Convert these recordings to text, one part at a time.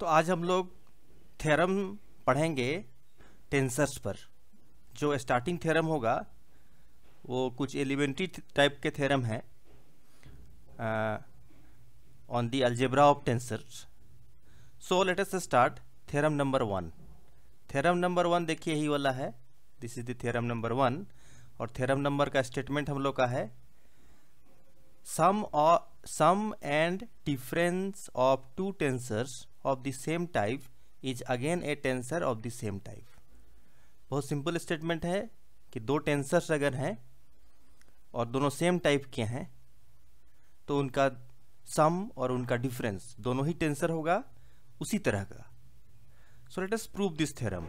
तो आज हम लोग थ्योरम पढ़ेंगे टेंसर्स पर जो स्टार्टिंग थ्योरम होगा वो कुछ एलिमेंट्री टाइप के थ्योरम हैं on the algebra of tensors so let us start theorem number one theorem number one देखिए ही वाला है this is the theorem number one और थ्योरम नंबर का स्टेटमेंट हम लोग का है सम और sum and difference of two tensors of the same type is again a tensor of the same type बहुत सिंपल स्टेटमेंट है कि दो टेंसर्स अगर हैं और दोनों सेम टाइप के हैं तो उनका सम और उनका डिफरेंस दोनों ही टेंसर होगा उसी तरह का so let us prove this theorem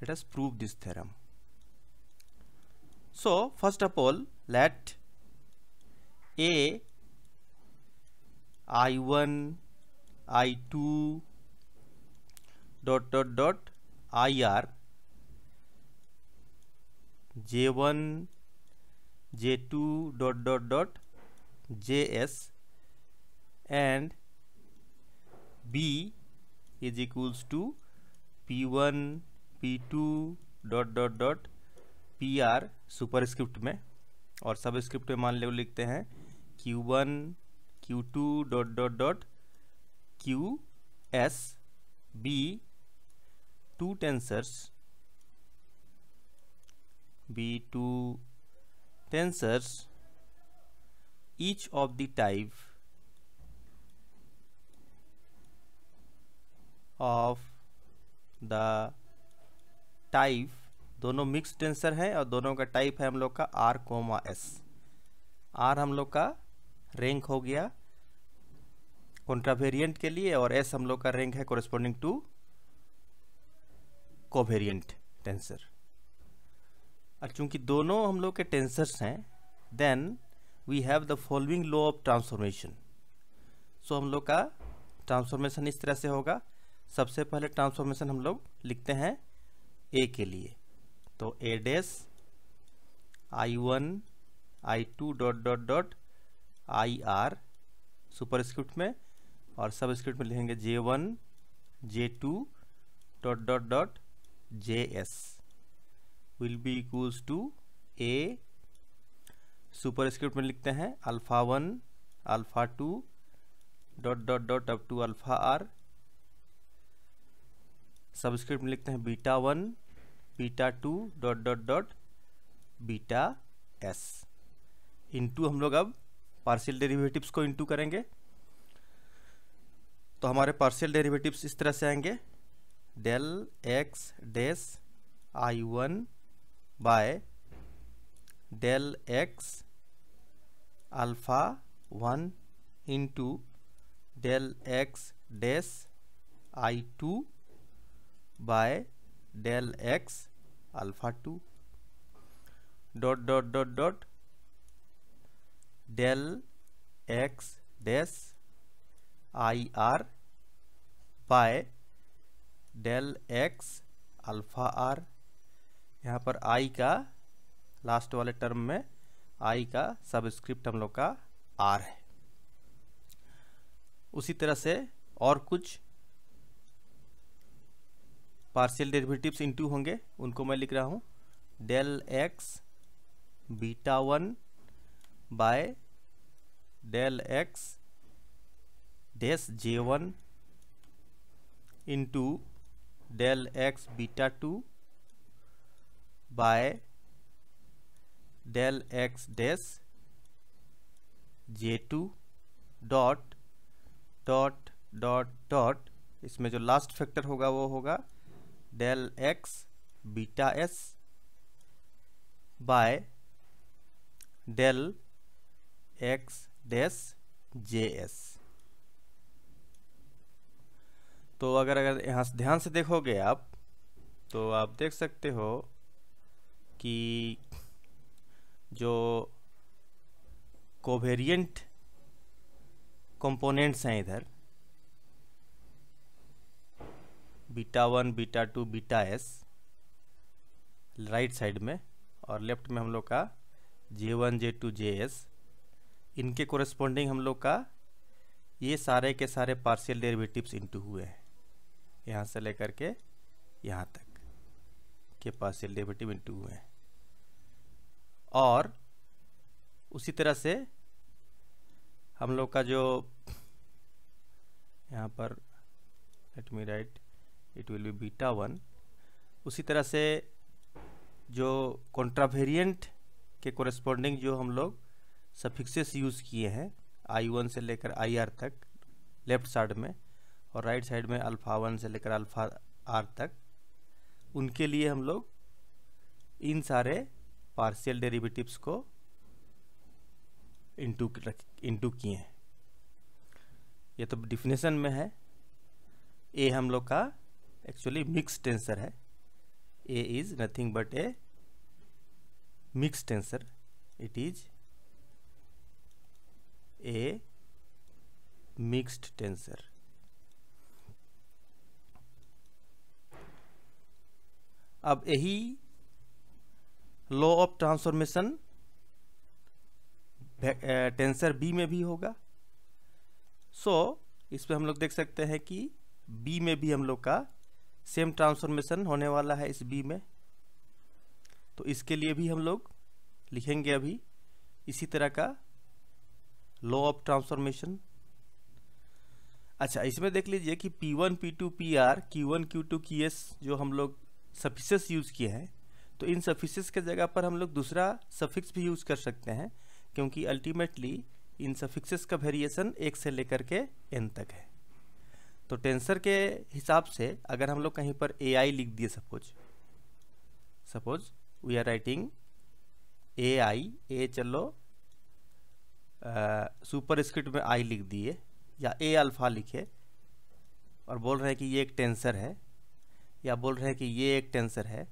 let us prove this theorem so first of all let a i1 i2 dot dot dot ir j1 j2 dot dot dot js and b is equals to p1 p2 is equals to P R superscript में और subscript में मान लो लिखते हैं Q one Q two dot dot dot Q S be two tensors be two tensors each of the type of the type दोनों mix tensor है और दोनों का टाइप है हम लोग का आर कोमा एस आर हम लोग का रैंक हो गया कॉन्ट्रावेरियंट के लिए और एस हम लोग का रैंक है कॉरेस्पॉन्डिंग टू कोवेरियंट टेंसर और चूंकि दोनों हम लोग के टेंसर्स हैं then we have the following law of transformation so हम लोग का ट्रांसफॉर्मेशन इस तरह से होगा सबसे पहले ट्रांसफॉर्मेशन हम लोग लिखते हैं ए के लिए तो A dash I one I two dot dot dot I R superscript में और सब स्क्रिप्ट में लिखेंगे J one J two dot dot dot J S will be equals to A superscript में लिखते हैं alpha one alpha two dot dot dot up to alpha R subscript में लिखते हैं beta one beta two dot dot dot beta S into हम लोग अब partial derivatives को इंटू करेंगे तो हमारे पार्शियल डेरिवेटिव्स इस तरह से आएंगे del X dash I one by del X alpha one into del X dash I two by del X alpha two dot dot dot dot del X dash I R by del X alpha R यहाँ पर आई का last वाले term में आई का subscript हम लोग का are है उसी तरह से और कुछ पार्शियल डेरिवेटिव्स इनटू होंगे उनको मैं लिख रहा हूँ del X beta one by del X dash J one into del X beta two by del X dash J two dot dot dot dot इसमें जो लास्ट फैक्टर होगा वो होगा del X beta S by del X dash J S तो अगर अगर यहाँ से ध्यान से देखोगे आप तो आप देख सकते हो कि जो कोवेरियंट कंपोनेंट्स हैं इधर beta one beta two beta S right side में और लेफ्ट में हम लोग का J one J two J S इनके कोरस्पोंडिंग हम लोग का ये सारे के सारे पार्शियल डेरिवेटिव्स इनटू हुए हैं यहाँ से लेकर के यहाँ तक के पास एल इन टू है और उसी तरह से हम लोग का जो यहाँ पर let me write it will be beta one उसी तरह से जो कॉन्ट्रावेरियंट के कोरस्पॉन्डिंग जो हम लोग सफिक्सेस यूज़ किए हैं आई वन से लेकर आई आर तक लेफ्ट साइड में और राइट साइड में अल्फ़ा वन से लेकर अल्फ़ा आर तक उनके लिए हम लोग इन सारे पार्शियल डेरिवेटिव्स को इंटू रख इंटू किए हैं ये तो डिफिनेशन में है ए हम लोग का एक्चुअली मिक्स टेंसर है A is nothing but a mix tensor it is a mixed tensor अब यही law of transformation tensor B में भी होगा सो so, इस पर हम लोग देख सकते हैं कि बी में भी हम लोग का सेम ट्रांसफॉर्मेशन होने वाला है इस बी में तो इसके लिए भी हम लोग लिखेंगे अभी इसी तरह का लॉ ऑफ ट्रांसफॉर्मेशन अच्छा इसमें देख लीजिए कि P1, P2, PR, Q1, Q2, QS जो हम लोग सफिसेस यूज़ किया है तो इन सफिसेस के जगह पर हम लोग दूसरा सफिक्स भी यूज़ कर सकते हैं क्योंकि अल्टीमेटली इन सफिक्सेस का वेरिएशन एक से लेकर के एन तक है तो टेंसर के हिसाब से अगर हम लोग कहीं पर ए आई लिख दिए suppose suppose we are writing A I A चलो सुपर स्क्रिप्ट में आई लिख दिए या ए अल्फ़ा लिखे और बोल रहे हैं कि ये एक टेंसर है या बोल रहे हैं कि ये एक टेंसर है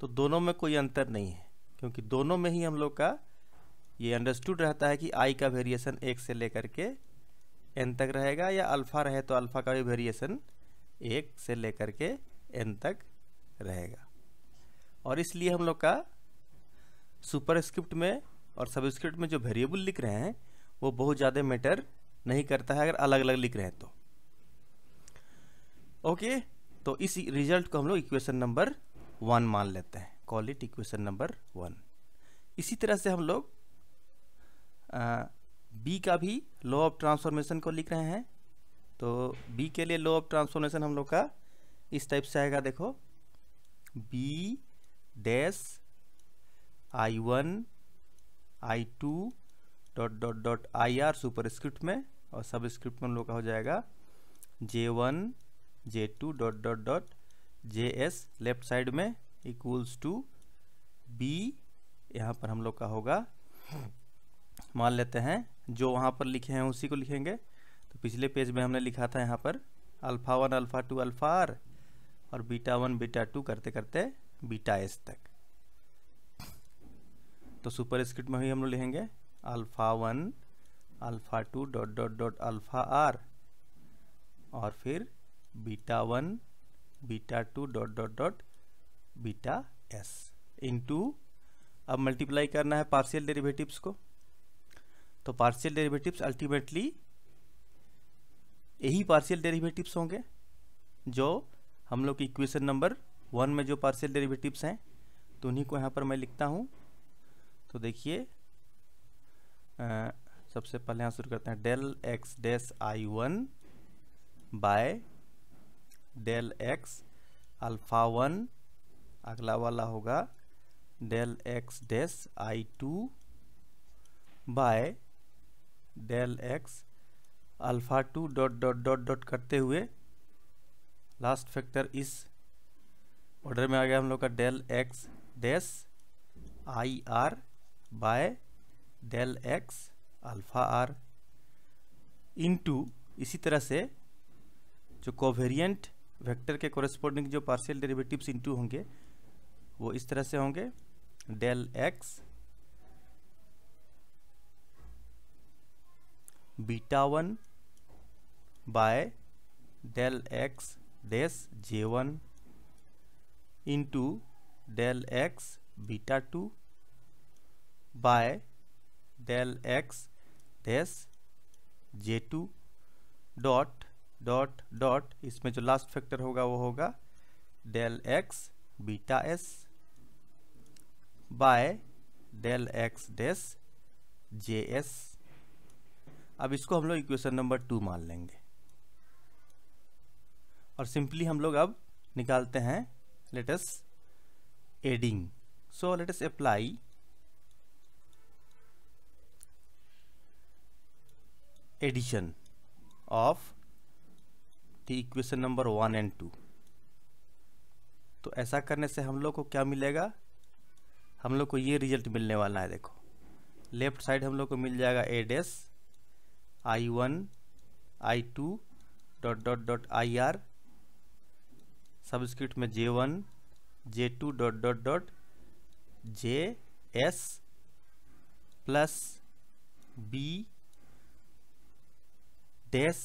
तो दोनों में कोई अंतर नहीं है क्योंकि दोनों में ही हम लोग का ये अंडरस्टूड रहता है कि आई का वेरिएशन एक से लेकर के एन तक रहेगा या अल्फ़ा रहे तो अल्फ़ा का भी वेरिएशन एक से लेकर के एन तक रहेगा और इसलिए हम लोग का सुपरस्क्रिप्ट में और सबस्क्रिप्ट में जो वेरिएबल लिख रहे हैं वो बहुत ज़्यादा मैटर नहीं करता है अगर अलग अलग लिख रहे हैं तो ओके okay, तो इस रिजल्ट को हम लोग इक्वेशन नंबर वन मान लेते हैं call it equation number one इसी तरह से हम लोग बी का भी लॉ ऑफ ट्रांसफॉर्मेशन को लिख रहे हैं तो बी के लिए लॉ ऑफ ट्रांसफॉर्मेशन हम लोग का इस टाइप से आएगा देखो B dash I one I two dot dot dot I R superscript में और सब स्क्रिप्ट में हम लोग का हो जाएगा J one J two dot dot dot J S left side में इक्वल्स टू बी यहाँ पर हम लोग का होगा मान लेते हैं जो वहाँ पर लिखे हैं उसी को लिखेंगे तो पिछले पेज में हमने लिखा था यहाँ पर alpha one alpha two alpha R और बीटा वन बीटा टू करते करते बीटा एस तक तो सुपर स्क्रिप्ट में ही हम लोग लिखेंगे alpha one alpha two dot dot dot alpha R और फिर beta one beta two dot dot dot beta S into अब मल्टीप्लाई करना है पार्शियल डेरिवेटिव्स को तो पार्शियल डेरिवेटिव्स अल्टीमेटली यही पार्शियल डेरिवेटिव्स होंगे जो हम लोग इक्वेशन नंबर वन में जो पार्शियल डेरिवेटिव्स हैं तो उन्हीं को यहाँ पर मैं लिखता हूँ तो देखिए सबसे पहले यहाँ शुरू करते हैं del X dash I one by del X alpha one अगला वाला होगा del X dash I two by del X alpha two dot dot dot dot करते हुए लास्ट फैक्टर इस ऑर्डर में आ गया हम लोग का del X dash I R by del X alpha R into इसी तरह से जो कोवेरिएंट वेक्टर के कोरस्पोंडिंग जो पार्शियल डेरिवेटिव्स इनटू होंगे वो इस तरह से होंगे del X beta one by del X dash J one into del X beta two by del X dash J two dot dot dot इसमें जो लास्ट फैक्टर होगा वो होगा del X beta S by del X dash J S अब इसको हम लोग equation number two मान लेंगे और सिंपली हम लोग अब निकालते हैं let's adding so let's apply addition of the equation number one and two तो ऐसा करने से हम लोग को क्या मिलेगा हम लोग को ये रिजल्ट मिलने वाला है देखो लेफ्ट साइड हम लोग को मिल जाएगा A dash I one I two dot dot dot I R subscript में J one J two dot dot dot J S plus B dash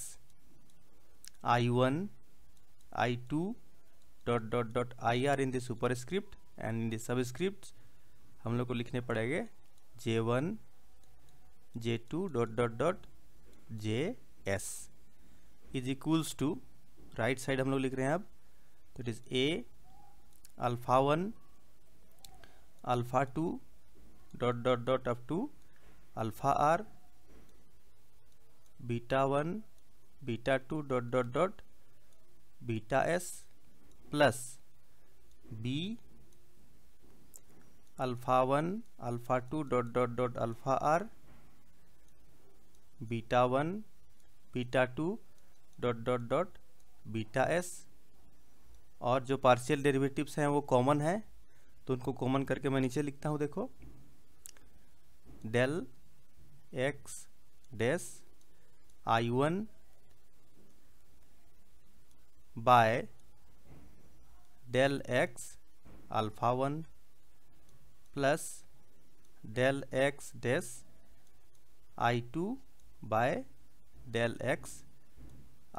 I one i i1 dot dot dot dot ir in the superscript and in the subscripts हम लोग को लिखने पड़ेंगे J J one two j2 dot dot J S is equals to right side हम लोग लिख रहे हैं अब तो it is A alpha one alpha two dot dot dot up to alpha R beta one beta two dot dot dot beta S plus B alpha one alpha two dot dot dot alpha R beta one beta two dot dot dot beta S और जो partial derivatives हैं वो common हैं तो उनको common करके मैं नीचे लिखता हूँ देखो del X dash I one by del X alpha one plus del X dash I two by del X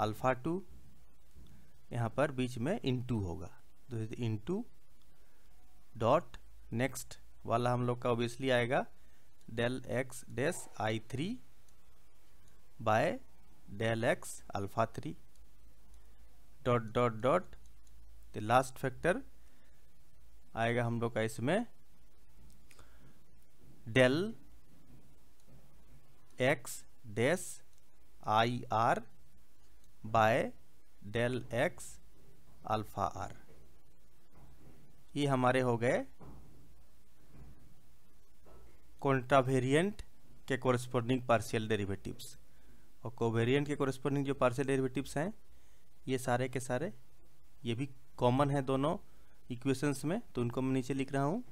alpha two यहाँ पर बीच में इनटू होगा तो इनटू डॉट नेक्स्ट वाला हम लोग का ऑब्वियसली आएगा del X dash I three by del X alpha three dot dot dot the last factor आएगा हम लोग का इसमें del X dash I R by del X alpha R ये हमारे हो गए कॉन्ट्रावेरियंट के कोरस्पोंडिंग पार्शियल डेरिवेटिव्स और कोवेरियंट के कोरस्पोंडिंग जो पार्शियल डेरिवेटिव्स हैं ये सारे के सारे ये भी कॉमन है दोनों इक्वेशंस में तो उनको मैं नीचे लिख रहा हूँ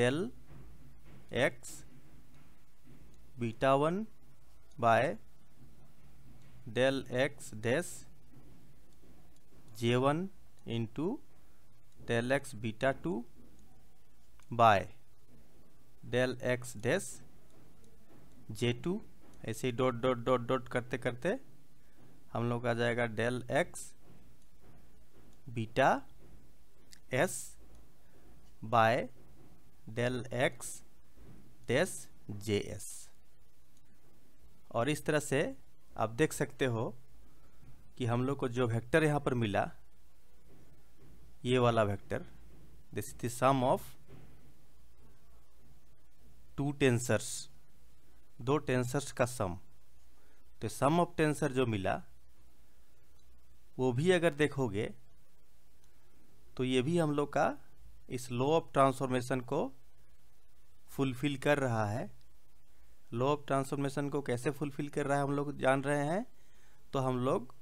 del X beta one by del X dash J one into del X beta two by del X dash J two ऐसे डॉट डॉट डॉट डॉट करते करते हम लोग का जाएगा del X beta S by del X dash J S और इस तरह से आप देख सकते हो कि हम लोग को जो वेक्टर यहाँ पर मिला ये वाला vector this is the sum of two tensors दो टेंसर्स का सम तो सम ऑफ टेंसर जो मिला वो भी अगर देखोगे तो ये भी हम लोग का इस लो ऑफ ट्रांसफॉर्मेशन को फुलफिल कर रहा है लो ऑफ ट्रांसफॉर्मेशन को कैसे फुलफिल कर रहा है हम लोग जान रहे हैं तो हम लोग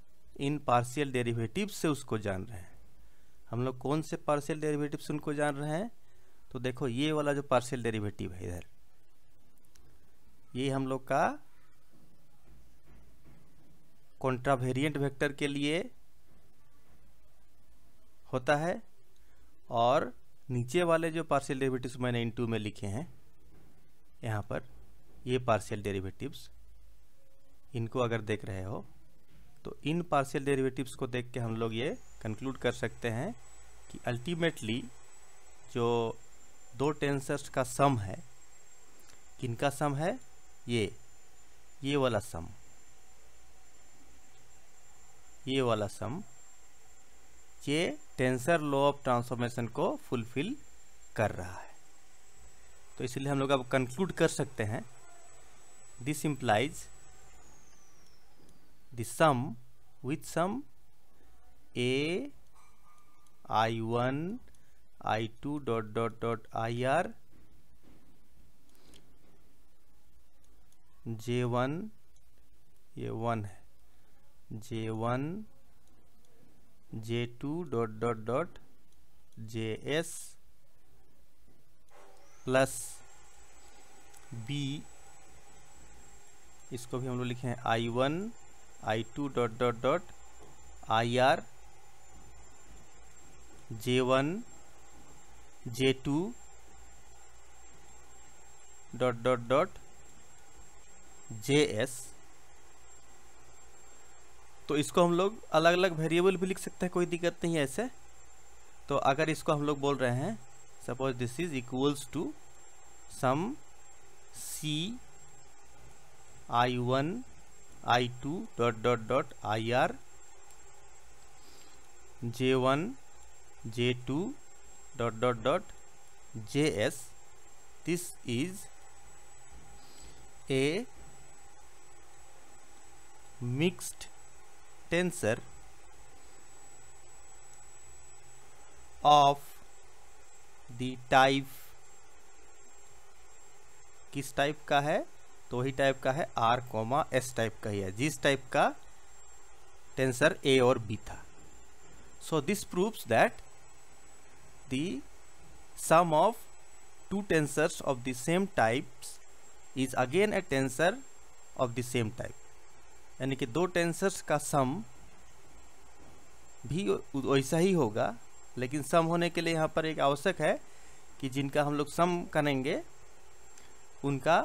इन पार्शियल डेरिवेटिव से उसको जान रहे हैं हम लोग कौन से पार्शियल डेरिवेटिव से उनको जान रहे हैं तो देखो ये वाला जो पार्शियल डेरिवेटिव है इधर ये हम लोग का कॉन्ट्रावेरियंट वेक्टर के लिए होता है और नीचे वाले जो पार्शियल डेरिवेटिव्स मैंने इन टू में लिखे हैं यहाँ पर ये पार्शियल डेरिवेटिव्स इनको अगर देख रहे हो तो इन पार्शियल डेरिवेटिव्स को देख के हम लोग ये कंक्लूड कर सकते हैं कि अल्टीमेटली जो दो टेंसर्स का सम है किनका सम है ये ये वाला सम ये वाला सम ये टेंसर लॉ ऑफ ट्रांसफॉर्मेशन को फुलफिल कर रहा है तो इसलिए हम लोग अब कंक्लूड कर सकते हैं this implies the sum with sum A I one I two dot dot dot I R J one ये वन है J one J two dot dot dot J S plus B इसको भी हम लोग लिखे हैं I one I two dot dot dot I R J one J two dot dot dot J S तो इसको हम लोग अलग अलग वेरिएबल भी लिख सकते हैं कोई दिक्कत नहीं है ऐसे तो अगर इसको हम लोग बोल रहे हैं suppose this is equals to sum C I one I two dot dot dot I R J one J two dot dot dot J S this is a mixed tensor of the type किस type का है तो ही type का है R comma S type का ही है जिस type का टेंसर A और B था so this prove that the of two tensor of the same type is again a tensor of the same type यानी कि दो टेंसर्स का सम भी वैसा ही होगा लेकिन सम होने के लिए यहाँ पर एक आवश्यक है कि जिनका हम लोग सम करेंगे उनका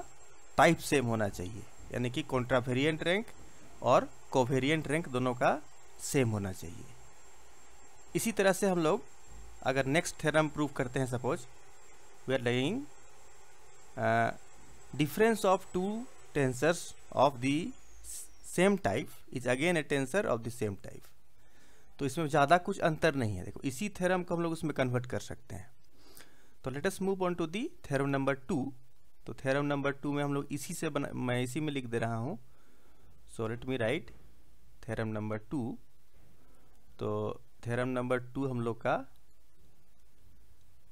टाइप सेम होना चाहिए यानी कि कॉन्ट्राफेरियंट रैंक और कोवेरियंट रैंक दोनों का सेम होना चाहिए इसी तरह से हम लोग अगर नेक्स्ट थ्योरम प्रूव करते हैं suppose we are laying difference of two tensors of the same type is again a tensor of the same type तो इसमें ज़्यादा कुछ अंतर नहीं है देखो इसी थेरम को हम लोग उसमें कन्वर्ट कर सकते हैं तो let's move on to the theorem number two तो थेरम नंबर टू में हम लोग इसी से बना मैं इसी में लिख दे रहा हूँ so let me write theorem number two तो थेरम नंबर टू हम लोग का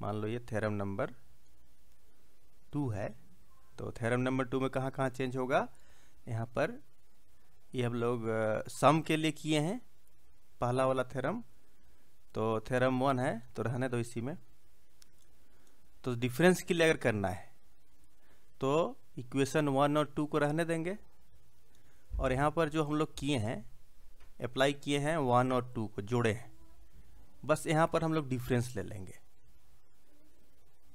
मान लो ये थेरम नंबर टू है तो थेरम नंबर टू में कहाँ कहाँ चेंज होगा यहाँ पर ये हम लोग सम के लिए किए हैं पहला वाला थ्योरम तो थ्योरम वन है तो रहने दो इसी में तो डिफरेंस के लिए अगर करना है तो इक्वेशन वन और टू को रहने देंगे और यहाँ पर जो हम लोग किए हैं अप्लाई किए हैं वन और टू को जोड़े हैं बस यहाँ पर हम लोग डिफरेंस ले लेंगे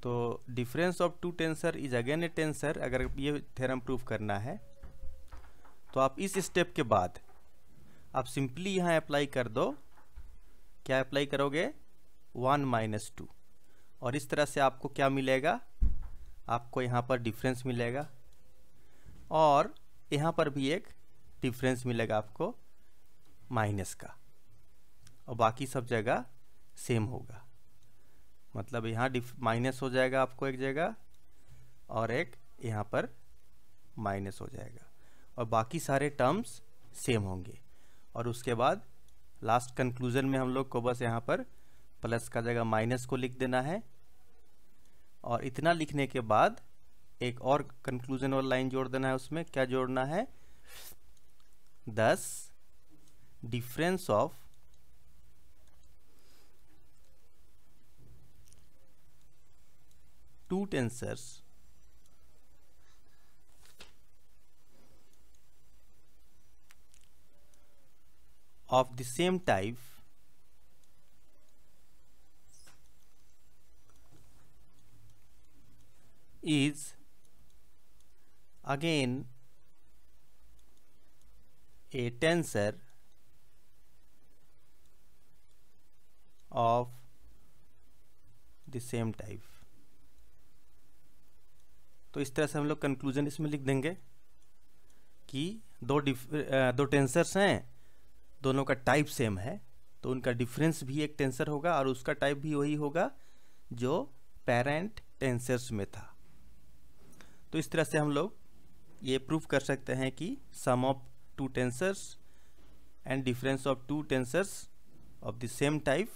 तो difference of two tensor is again a tensor अगर ये थ्योरम प्रूफ करना है तो आप इस स्टेप के बाद आप सिंपली यहाँ अप्लाई कर दो क्या अप्लाई करोगे वन माइनस टू और इस तरह से आपको क्या मिलेगा आपको यहाँ पर डिफरेंस मिलेगा और यहाँ पर भी एक डिफरेंस मिलेगा आपको माइनस का और बाकी सब जगह सेम होगा मतलब यहाँ माइनस हो जाएगा आपको एक जगह और एक यहाँ पर माइनस हो जाएगा और बाकी सारे टर्म्स सेम होंगे और उसके बाद लास्ट कंक्लूजन में हम लोग को बस यहाँ पर प्लस का जगह माइनस को लिख देना है और इतना लिखने के बाद एक और कंक्लूजन और लाइन जोड़ देना है उसमें क्या जोड़ना है दस difference of two tensors of the same type is again a tensor of the same type तो इस तरह से हम लोग कंक्लूजन इसमें लिख देंगे कि दो डिफ दो टेंसर्स हैं दोनों का टाइप सेम है तो उनका डिफरेंस भी एक टेंसर होगा और उसका टाइप भी वही होगा जो पेरेंट टेंसर्स में था तो इस तरह से हम लोग ये प्रूव कर सकते हैं कि sum of two tensors and difference of two tensors of the same type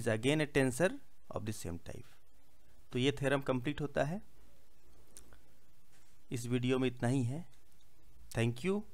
is again a tensor of the same type तो ये थ्योरम कंप्लीट होता है इस वीडियो में इतना ही है थैंक यू